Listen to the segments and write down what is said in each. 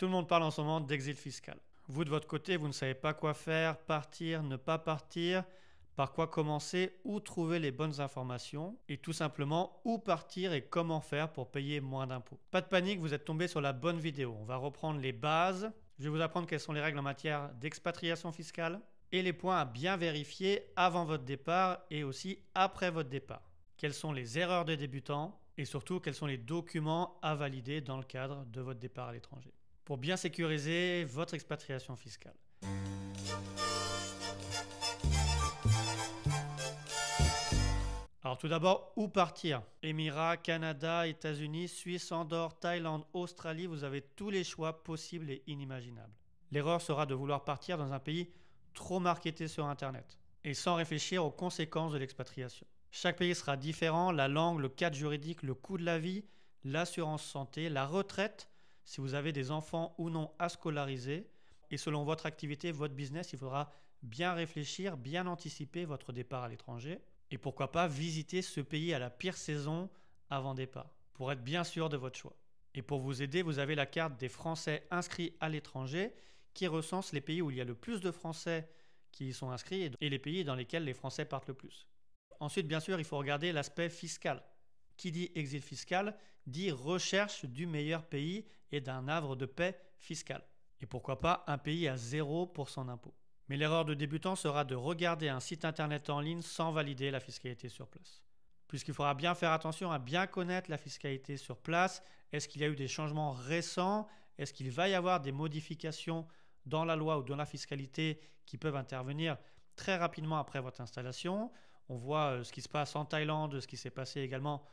Tout le monde parle en ce moment d'exil fiscal. Vous, de votre côté, vous ne savez pas quoi faire, partir, ne pas partir, par quoi commencer, où trouver les bonnes informations, et tout simplement où partir et comment faire pour payer moins d'impôts. Pas de panique, vous êtes tombé sur la bonne vidéo. On va reprendre les bases. Je vais vous apprendre quelles sont les règles en matière d'expatriation fiscale et les points à bien vérifier avant votre départ et aussi après votre départ. Quelles sont les erreurs des débutants et surtout quels sont les documents à valider dans le cadre de votre départ à l'étranger pour bien sécuriser votre expatriation fiscale. Alors tout d'abord, où partir Émirats, Canada, États-Unis, Suisse, Andorre, Thaïlande, Australie, vous avez tous les choix possibles et inimaginables. L'erreur sera de vouloir partir dans un pays trop marketé sur Internet et sans réfléchir aux conséquences de l'expatriation. Chaque pays sera différent, la langue, le cadre juridique, le coût de la vie, l'assurance santé, la retraite, si vous avez des enfants ou non à scolariser. Et selon votre activité, votre business, il faudra bien réfléchir, bien anticiper votre départ à l'étranger. Et pourquoi pas visiter ce pays à la pire saison avant départ, pour être bien sûr de votre choix. Et pour vous aider, vous avez la carte des Français inscrits à l'étranger qui recense les pays où il y a le plus de Français qui y sont inscrits et les pays dans lesquels les Français partent le plus. Ensuite, bien sûr, il faut regarder l'aspect fiscal. Qui dit exil fiscal dit recherche du meilleur pays et d'un havre de paix fiscale. Et pourquoi pas un pays à 0% impôt. Mais l'erreur de débutant sera de regarder un site internet en ligne sans valider la fiscalité sur place. Puisqu'il faudra bien faire attention à bien connaître la fiscalité sur place. Est-ce qu'il y a eu des changements récents Est-ce qu'il va y avoir des modifications dans la loi ou dans la fiscalité qui peuvent intervenir très rapidement après votre installation On voit euh, ce qui se passe en Thaïlande, ce qui s'est passé également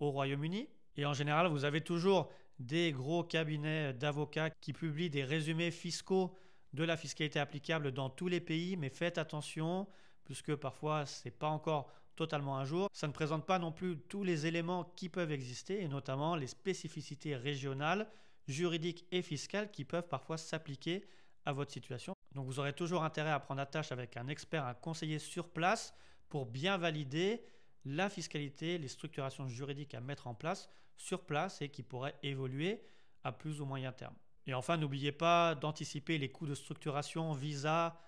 au Royaume-Uni. Et en général, vous avez toujours des gros cabinets d'avocats qui publient des résumés fiscaux de la fiscalité applicable dans tous les pays, mais faites attention, puisque parfois ce n'est pas encore totalement un jour. Ça ne présente pas non plus tous les éléments qui peuvent exister, et notamment les spécificités régionales, juridiques et fiscales qui peuvent parfois s'appliquer à votre situation. Donc vous aurez toujours intérêt à prendre attache avec un expert, un conseiller sur place pour bien valider la fiscalité, les structurations juridiques à mettre en place sur place et qui pourraient évoluer à plus ou moyen terme. Et enfin, n'oubliez pas d'anticiper les coûts de structuration, visa,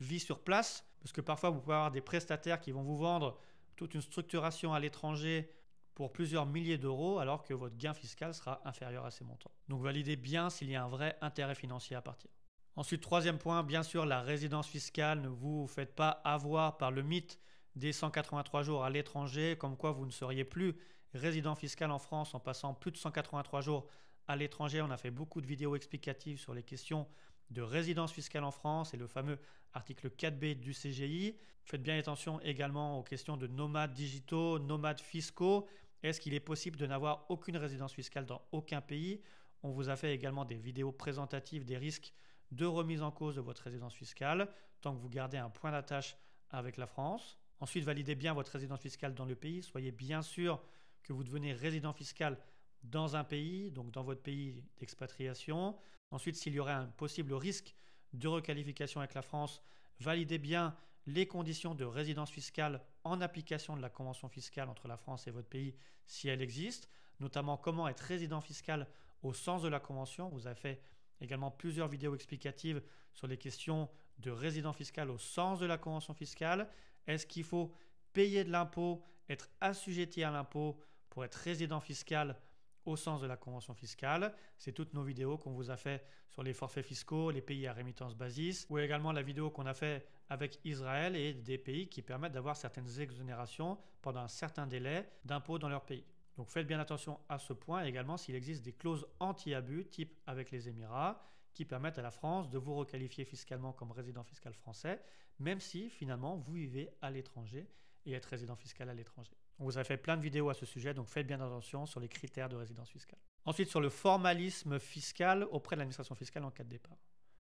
vie sur place, parce que parfois vous pouvez avoir des prestataires qui vont vous vendre toute une structuration à l'étranger pour plusieurs milliers d'euros, alors que votre gain fiscal sera inférieur à ces montants. Donc validez bien s'il y a un vrai intérêt financier à partir. Ensuite, troisième point, bien sûr, la résidence fiscale. Ne vous faites pas avoir par le mythe des 183 jours à l'étranger, comme quoi vous ne seriez plus résident fiscal en France en passant plus de 183 jours à l'étranger. On a fait beaucoup de vidéos explicatives sur les questions de résidence fiscale en France et le fameux article 4B du CGI. Faites bien attention également aux questions de nomades digitaux, nomades fiscaux. Est-ce qu'il est possible de n'avoir aucune résidence fiscale dans aucun pays On vous a fait également des vidéos présentatives des risques de remise en cause de votre résidence fiscale, tant que vous gardez un point d'attache avec la France. Ensuite, validez bien votre résidence fiscale dans le pays. Soyez bien sûr que vous devenez résident fiscal dans un pays, donc dans votre pays d'expatriation. Ensuite, s'il y aurait un possible risque de requalification avec la France, validez bien les conditions de résidence fiscale en application de la convention fiscale entre la France et votre pays si elle existe, notamment comment être résident fiscal au sens de la convention. Vous avez fait également plusieurs vidéos explicatives sur les questions de résident fiscal au sens de la convention fiscale. Est-ce qu'il faut payer de l'impôt, être assujetti à l'impôt pour être résident fiscal au sens de la convention fiscale. C'est toutes nos vidéos qu'on vous a fait sur les forfaits fiscaux, les pays à rémittance basis, ou également la vidéo qu'on a fait avec Israël et des pays qui permettent d'avoir certaines exonérations pendant un certain délai d'impôts dans leur pays. Donc faites bien attention à ce point également s'il existe des clauses anti-abus, type avec les Émirats, qui permettent à la France de vous requalifier fiscalement comme résident fiscal français, même si finalement vous vivez à l'étranger et êtes résident fiscal à l'étranger vous avez fait plein de vidéos à ce sujet, donc faites bien attention sur les critères de résidence fiscale. Ensuite, sur le formalisme fiscal auprès de l'administration fiscale en cas de départ.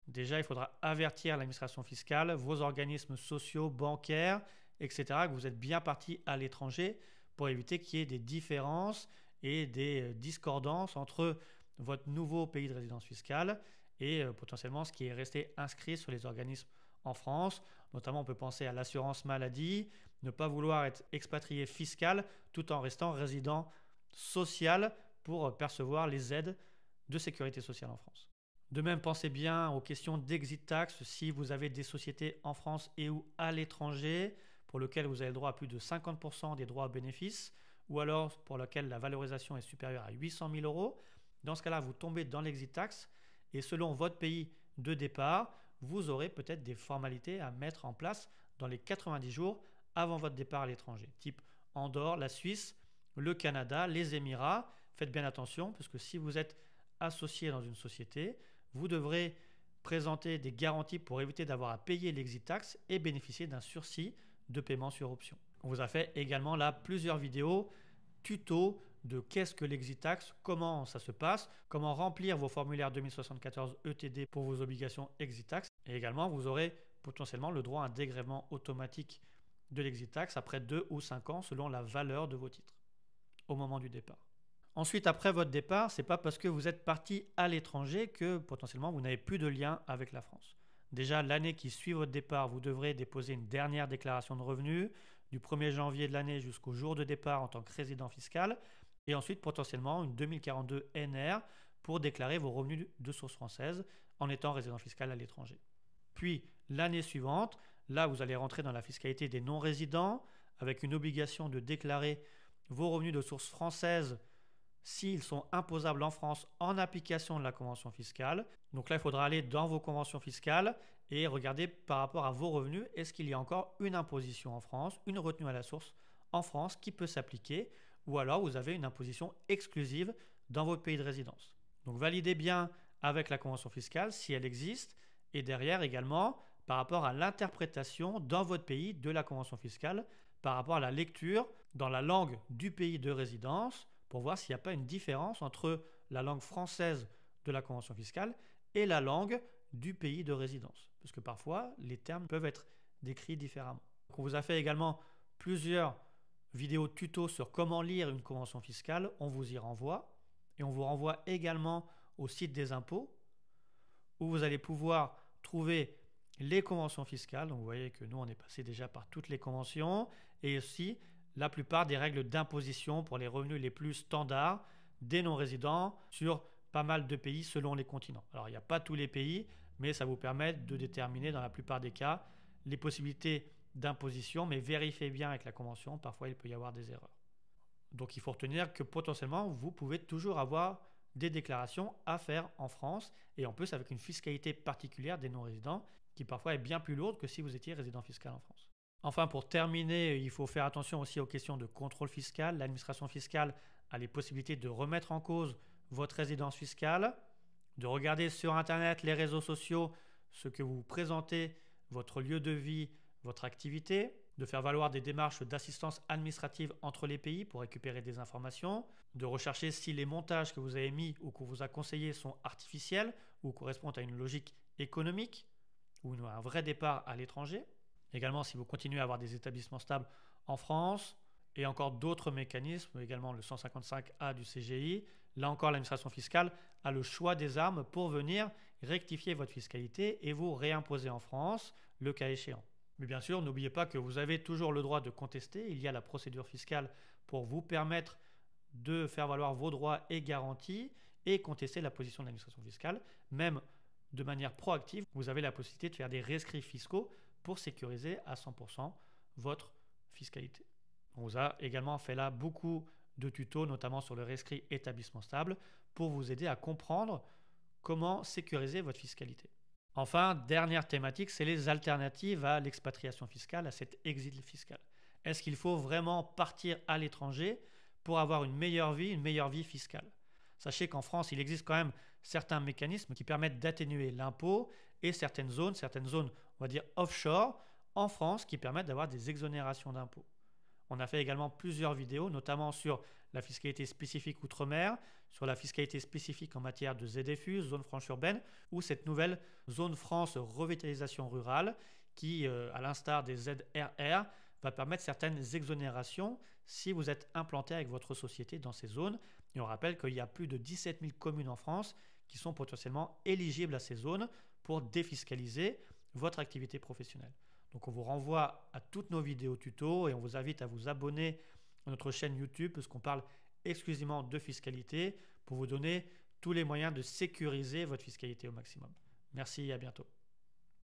Déjà, il faudra avertir l'administration fiscale, vos organismes sociaux, bancaires, etc., que vous êtes bien parti à l'étranger pour éviter qu'il y ait des différences et des euh, discordances entre votre nouveau pays de résidence fiscale et euh, potentiellement ce qui est resté inscrit sur les organismes en France. Notamment, on peut penser à l'assurance maladie, ne pas vouloir être expatrié fiscal tout en restant résident social pour percevoir les aides de sécurité sociale en France. De même, pensez bien aux questions d'exit tax si vous avez des sociétés en France et ou à l'étranger pour lesquelles vous avez le droit à plus de 50% des droits bénéfices ou alors pour lesquelles la valorisation est supérieure à 800 000 euros. Dans ce cas-là, vous tombez dans l'exit tax et selon votre pays de départ, vous aurez peut-être des formalités à mettre en place dans les 90 jours avant votre départ à l'étranger, type Andorre, la Suisse, le Canada, les Émirats. Faites bien attention, parce que si vous êtes associé dans une société, vous devrez présenter des garanties pour éviter d'avoir à payer l'exit tax et bénéficier d'un sursis de paiement sur option. On vous a fait également là plusieurs vidéos tuto de qu'est-ce que l'exit tax, comment ça se passe, comment remplir vos formulaires 2074 ETD pour vos obligations exit tax. Et également, vous aurez potentiellement le droit à un dégrèvement automatique de l'exit tax après 2 ou 5 ans selon la valeur de vos titres au moment du départ. Ensuite, après votre départ, ce n'est pas parce que vous êtes parti à l'étranger que potentiellement vous n'avez plus de lien avec la France. Déjà, l'année qui suit votre départ, vous devrez déposer une dernière déclaration de revenus du 1er janvier de l'année jusqu'au jour de départ en tant que résident fiscal et ensuite potentiellement une 2042 NR pour déclarer vos revenus de source française en étant résident fiscal à l'étranger. Puis l'année suivante, là vous allez rentrer dans la fiscalité des non-résidents avec une obligation de déclarer vos revenus de source française s'ils sont imposables en France en application de la convention fiscale. Donc là, il faudra aller dans vos conventions fiscales et regarder par rapport à vos revenus, est-ce qu'il y a encore une imposition en France, une retenue à la source en France qui peut s'appliquer ou alors vous avez une imposition exclusive dans votre pays de résidence. Donc validez bien avec la convention fiscale si elle existe, et derrière également par rapport à l'interprétation dans votre pays de la convention fiscale, par rapport à la lecture dans la langue du pays de résidence, pour voir s'il n'y a pas une différence entre la langue française de la convention fiscale et la langue du pays de résidence. Parce que parfois, les termes peuvent être décrits différemment. On vous a fait également plusieurs vidéo tuto sur comment lire une convention fiscale, on vous y renvoie. Et on vous renvoie également au site des impôts, où vous allez pouvoir trouver les conventions fiscales. Donc vous voyez que nous, on est passé déjà par toutes les conventions, et aussi la plupart des règles d'imposition pour les revenus les plus standards des non-résidents sur pas mal de pays selon les continents. Alors il n'y a pas tous les pays, mais ça vous permet de déterminer dans la plupart des cas les possibilités d'imposition, mais vérifiez bien avec la convention, parfois il peut y avoir des erreurs. Donc il faut retenir que potentiellement, vous pouvez toujours avoir des déclarations à faire en France, et en plus avec une fiscalité particulière des non-résidents, qui parfois est bien plus lourde que si vous étiez résident fiscal en France. Enfin, pour terminer, il faut faire attention aussi aux questions de contrôle fiscal. L'administration fiscale a les possibilités de remettre en cause votre résidence fiscale, de regarder sur Internet, les réseaux sociaux, ce que vous présentez, votre lieu de vie, votre activité, de faire valoir des démarches d'assistance administrative entre les pays pour récupérer des informations, de rechercher si les montages que vous avez mis ou qu'on vous a conseillé sont artificiels ou correspondent à une logique économique ou à un vrai départ à l'étranger. Également, si vous continuez à avoir des établissements stables en France, et encore d'autres mécanismes, également le 155A du CGI. Là encore, l'administration fiscale a le choix des armes pour venir rectifier votre fiscalité et vous réimposer en France, le cas échéant. Mais bien sûr, n'oubliez pas que vous avez toujours le droit de contester. Il y a la procédure fiscale pour vous permettre de faire valoir vos droits et garanties et contester la position de l'administration fiscale. Même de manière proactive, vous avez la possibilité de faire des rescrits fiscaux pour sécuriser à 100% votre fiscalité. On vous a également fait là beaucoup de tutos, notamment sur le rescrit établissement stable, pour vous aider à comprendre comment sécuriser votre fiscalité. Enfin, dernière thématique, c'est les alternatives à l'expatriation fiscale, à cet exil fiscal. Est-ce qu'il faut vraiment partir à l'étranger pour avoir une meilleure vie, une meilleure vie fiscale Sachez qu'en France, il existe quand même certains mécanismes qui permettent d'atténuer l'impôt et certaines zones, certaines zones, on va dire offshore, en France, qui permettent d'avoir des exonérations d'impôts. On a fait également plusieurs vidéos, notamment sur la fiscalité spécifique outre-mer, sur la fiscalité spécifique en matière de ZFU, zone franche urbaine, ou cette nouvelle zone France revitalisation rurale qui, euh, à l'instar des ZRR, va permettre certaines exonérations si vous êtes implanté avec votre société dans ces zones. Et on rappelle qu'il y a plus de 17 000 communes en France qui sont potentiellement éligibles à ces zones pour défiscaliser votre activité professionnelle. Donc on vous renvoie à toutes nos vidéos tuto et on vous invite à vous abonner notre chaîne YouTube, parce qu'on parle exclusivement de fiscalité, pour vous donner tous les moyens de sécuriser votre fiscalité au maximum. Merci et à bientôt.